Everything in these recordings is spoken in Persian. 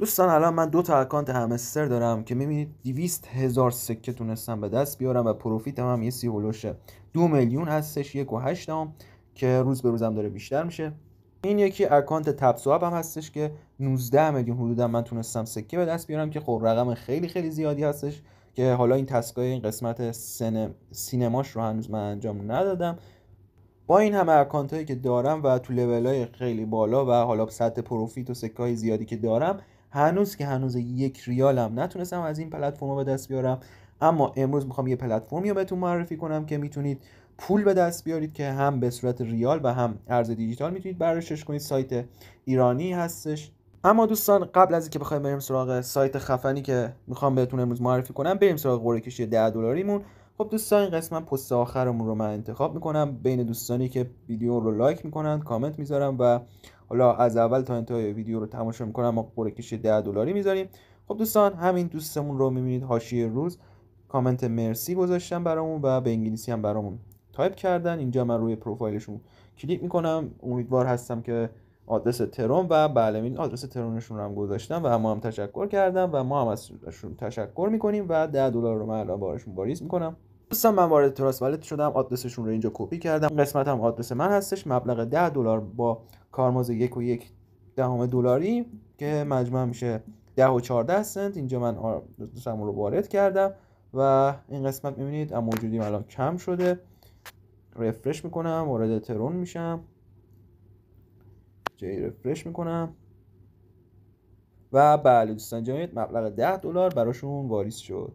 دوستان الان من دو تا اکانت همستر دارم که میبینید 200 هزار سکه تونستم به دست بیارم و پروفیت هم, هم یه سی هلوشه دو میلیون هستش یک و هشتم که روز به روزم داره بیشتر میشه این یکی اکانت تبسواب هم هستش که 19 میلیون حدودا من تونستم سکه به دست بیارم که خب رقم خیلی خیلی زیادی هستش که حالا این تسکای این قسمت سین سینماش رو هنوز من انجام ندادم با این همه اکانت هایی که دارم و تو لیول های خیلی بالا و حالا سطح پروفیت و سکه های زیادی که دارم هنوز که هنوز یک ریال هم نتونستم از این پلتفرم به دست بیارم اما امروز میخوام یه پلتفرمی رو بهتون معرفی کنم که میتونید پول به دست بیارید که هم به صورت ریال و هم ارز دیجیتال میتونید برشش کنید سایت ایرانی هستش اما دوستان قبل از اینکه بخوایم بریم سراغ سایت خفنی که میخوام بهتون امروز معرفی کنم بریم سراغ قرعه کشی 10 دلاریمون خب دوستان این قسمت پست آخرمون رو من انتخاب میکنم بین دوستانی که ویدیو رو لایک میکنن کامنت میذارم و حالا از اول تا انتهای ویدیو رو تماشا میکنم ما قرعه کشی 10 دلاری میذاریم خب دوستان همین دوستمون رو میبینید حاشیه روز کامنت مرسی گذاشتم برامون و به انگلیسی هم برامون تایپ کردن اینجا من روی پروفایلشون کلیک میکنم امیدوار هستم که آدرس ترون و بله این آدرس ترونشون رو هم گذاشتم و ما هم تشکر کردم و ما هم ازشون تشکر میکنیم و 10 دلار رو من الان بارش میکنم دوستان من وارد تراست ولت شدم آدرسشون رو اینجا کپی کردم قسمت هم آدرس من هستش مبلغ 10 دلار با کارمز یک و یک دهم دلاری که مجموع میشه 10 و 14 سنت اینجا من آدرسم رو وارد کردم و این قسمت میبینید اما موجودیم الان کم شده رفرش میکنم وارد ترون میشم جی رفرش میکنم و بله دوستان جمعید مبلغ 10 دلار براشون واریز شد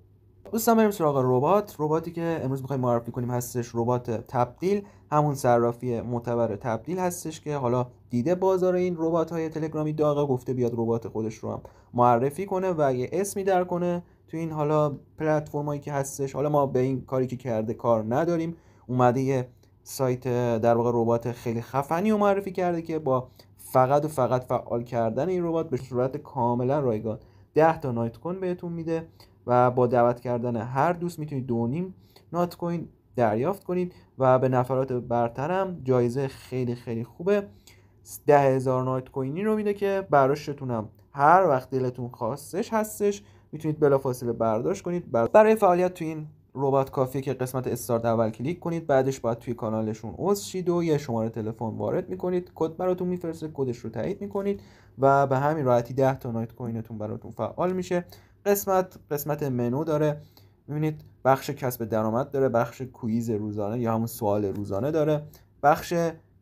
دوستان بریم سراغ ربات رباتی که امروز میخوایم معرفی کنیم هستش ربات تبدیل همون صرافی معتبر تبدیل هستش که حالا دیده بازار این ربات های تلگرامی داغه گفته بیاد ربات خودش رو هم معرفی کنه و یه اسمی در کنه تو این حالا پلتفرمایی که هستش حالا ما به این کاری که کرده کار نداریم اومده یه سایت در واقع ربات خیلی خفنی رو معرفی کرده که با فقط و فقط فعال کردن این ربات به صورت کاملا رایگان 10 تا نایت کن بهتون میده و با دعوت کردن هر دوست میتونید دو نیم نات کوین دریافت کنید و به نفرات برترم جایزه خیلی خیلی خوبه ده هزار نات کوینی رو میده که براشتونم هر وقت دلتون خواستش هستش میتونید بلافاصله برداشت کنید برای فعالیت تو این ربات کافیه که قسمت استارت اول کلیک کنید بعدش باید توی کانالشون عضو شید و یه شماره تلفن وارد میکنید کد براتون میفرسته کدش رو تایید میکنید و به همین راحتی 10 تا نایت کوینتون براتون فعال میشه قسمت قسمت منو داره میبینید بخش کسب درآمد داره بخش کویز روزانه یا همون سوال روزانه داره بخش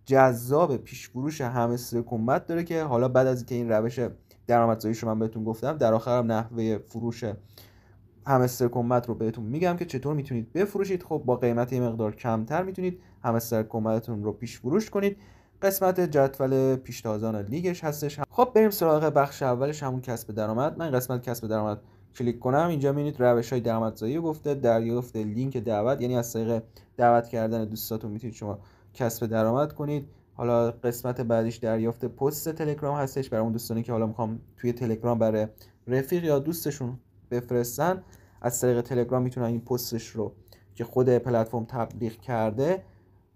جذاب پیش فروش همه کمت داره که حالا بعد از اینکه این روش درآمدزایی رو من بهتون گفتم در آخرم نحوه فروش همه کمت رو بهتون میگم که چطور میتونید بفروشید خب با قیمت یه مقدار کمتر میتونید همه کمتتون رو پیش فروش کنید قسمت جدول پیشتازان لیگش هستش خب بریم سراغ بخش اولش همون کسب درآمد من قسمت کسب درآمد کلیک کنم اینجا میبینید روش های درآمدزایی گفته دریافت لینک دعوت یعنی از طریق دعوت کردن دوستاتون میتونید شما کسب درآمد کنید حالا قسمت بعدیش دریافت پست تلگرام هستش برای اون دوستانی که حالا میخوام توی تلگرام برای رفیق یا دوستشون بفرستن از طریق تلگرام میتونن این پستش رو که خود پلتفرم تبلیغ کرده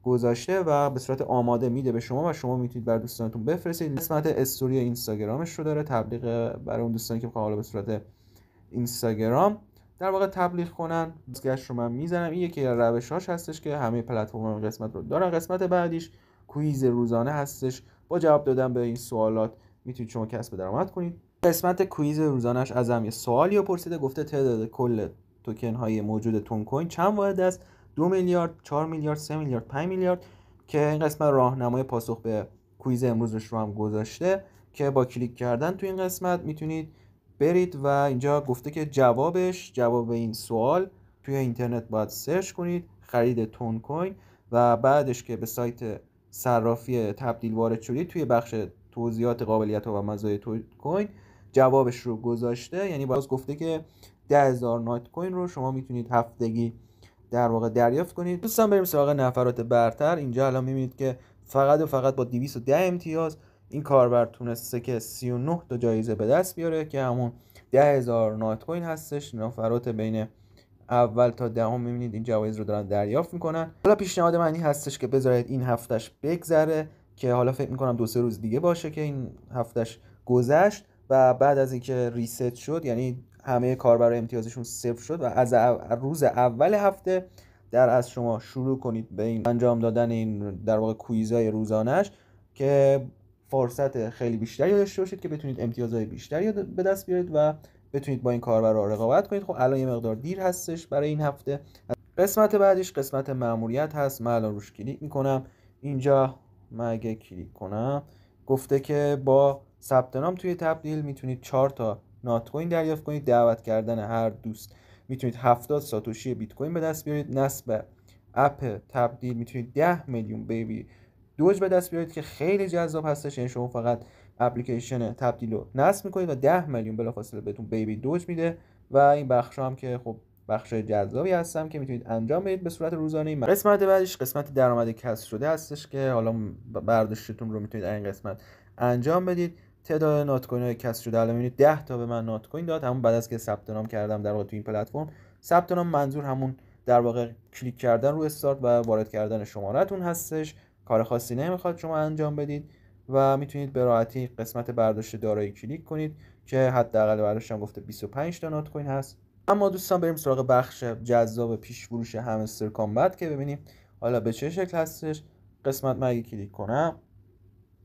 گذاشته و به صورت آماده میده به شما و شما میتونید بر دوستانتون بفرستید قسمت استوری اینستاگرامش رو داره تبلیغ برای اون دوستانی که حالا به صورت اینستاگرام در واقع تبلیغ کنن بازگشت رو من میزنم این یکی از روشهاش هستش که همه پلتفرم هم قسمت رو دارن قسمت بعدیش کویز روزانه هستش با جواب دادن به این سوالات میتونید شما کسب درآمد کنید قسمت کویز روزانش هم یه سوالی پرسیده گفته تعداد کل توکن های موجود تون کوین چند واحد است دو میلیارد چهار میلیارد سه میلیارد پنج میلیارد که این قسمت راهنمای پاسخ به کویز امروزش رو هم گذاشته که با کلیک کردن تو این قسمت میتونید برید و اینجا گفته که جوابش جواب این سوال توی اینترنت باید سرچ کنید خرید تون کوین و بعدش که به سایت صرافی تبدیل وارد شدید توی بخش توضیحات قابلیت ها و مزایای تون کوین جوابش رو گذاشته یعنی باز گفته که 10000 نایت کوین رو شما میتونید هفتگی در واقع دریافت کنید دوستان بریم سراغ نفرات برتر اینجا الان میبینید که فقط و فقط با 210 امتیاز این کاربر تونسته که 39 تا جایزه به دست بیاره که همون 10000 نات کوین هستش نفرات بین اول تا دهم میبینید این جوایز رو دارن دریافت میکنن حالا پیشنهاد من این هستش که بذارید این هفتش بگذره که حالا فکر میکنم دو سه روز دیگه باشه که این هفتش گذشت و بعد از اینکه ریست شد یعنی همه کاربر امتیازشون صفر شد و از روز اول هفته در از شما شروع کنید به این انجام دادن این در واقع کویزای روزانش که فرصت خیلی بیشتری داشته باشید که بتونید امتیازهای بیشتری به دست بیارید و بتونید با این کاربرا رقابت کنید خب الان یه مقدار دیر هستش برای این هفته قسمت بعدیش قسمت ماموریت هست من الان روش کلیک میکنم اینجا من اگه کلیک کنم گفته که با ثبت نام توی تبدیل میتونید 4 تا نات کوین دریافت کنید دعوت کردن هر دوست میتونید 70 ساتوشی بیت کوین به دست بیارید نصب اپ تبدیل میتونید 10 میلیون بیبی دوج به دست بیارید که خیلی جذاب هستش یعنی شما فقط اپلیکیشن تبدیل رو نصب میکنید و 10 میلیون بلافاصله بهتون بیبی دوج میده و این بخش هم که خب بخش جذابی هستم که میتونید انجام بدید به صورت روزانه این قسمت بعدش قسمت درآمد کسب شده هستش که حالا برداشتتون رو میتونید این قسمت انجام بدید تعداد نات کوین های کسب شده الان میبینید 10 تا به من نات کوین داد همون بعد از که ثبت نام کردم در واقع تو این پلتفرم ثبت نام منظور همون در واقع کلیک کردن رو استارت و وارد کردن شمارهتون هستش کار خاصی نمیخواد شما انجام بدید و میتونید به راحتی قسمت برداشت دارایی کلیک کنید که حداقل هم گفته 25 تا نات کوین هست اما دوستان بریم سراغ بخش جذاب پیش فروش همستر کامبت که ببینیم حالا به چه شکل هستش قسمت مگه کلیک کنم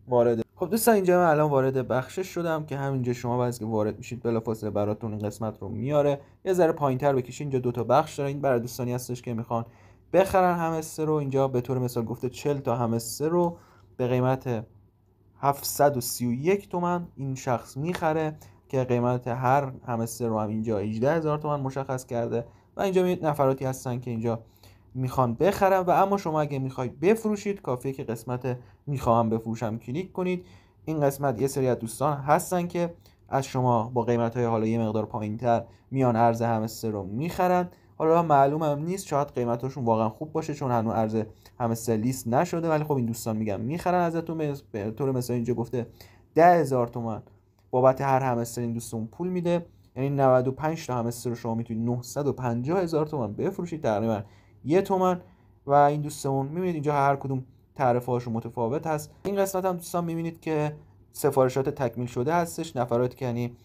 وارد خب دوستان اینجا من الان وارد بخشش شدم که همینجا شما وقتی که وارد میشید بلافاصله براتون این قسمت رو میاره یه ذره پایینتر بکشید اینجا دو تا بخش داره این برای دوستانی هستش که میخوان بخرن همسته رو اینجا به طور مثال گفته 40 تا همسته رو به قیمت 731 تومن این شخص میخره که قیمت هر همسته رو هم اینجا 18 هزار تومن مشخص کرده و اینجا نفراتی هستن که اینجا میخوان بخرن و اما شما اگه میخواید بفروشید کافیه که قسمت میخواهم بفروشم کلیک کنید این قسمت یه سری از دوستان هستن که از شما با قیمت های حالا یه مقدار پایین تر میان ارز همسته رو میخرن حالا هم نیست شاید قیمتشون واقعا خوب باشه چون هنوز ارز همه لیست نشده ولی خب این دوستان میگم میخرن ازتون به طور مثلا اینجا گفته ده هزار تومن بابت هر همستر این دوستان پول میده یعنی 95 تا همستر رو شما میتونید 950 هزار تومن بفروشید تقریبا یه تومن و این دوستمون میبینید اینجا هر کدوم تعرفه متفاوت هست این قسمت هم دوستان میبینید که سفارشات تکمیل شده هستش نفرات که یعنی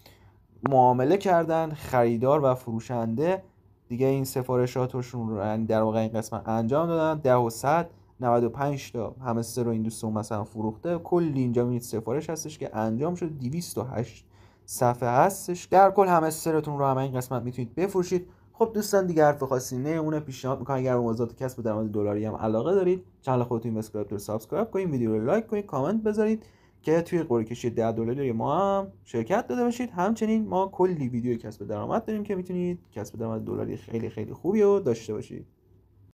معامله کردن خریدار و فروشنده دیگه این سفارشاتشون رو در واقع این قسمت انجام دادن ده و صد 95 تا سه رو این دوستون مثلا فروخته کل اینجا میدید سفارش هستش که انجام شد 208 صفحه هستش در کل همسترتون رو هم این قسمت میتونید بفروشید خب دوستان دیگه حرف خاصی نه اون پیشنهاد میکنم اگر به موضوعات کسب درآمد دلاری هم علاقه دارید چنل خودتون رو سابسکرایب کنید ویدیو رو لایک کنید کامنت بذارید که توی قرعه کشی 10 دلاری ما هم شرکت داده باشید همچنین ما کلی ویدیو کسب درآمد داریم که میتونید کسب درآمد دلاری خیلی خیلی خوبی رو داشته باشید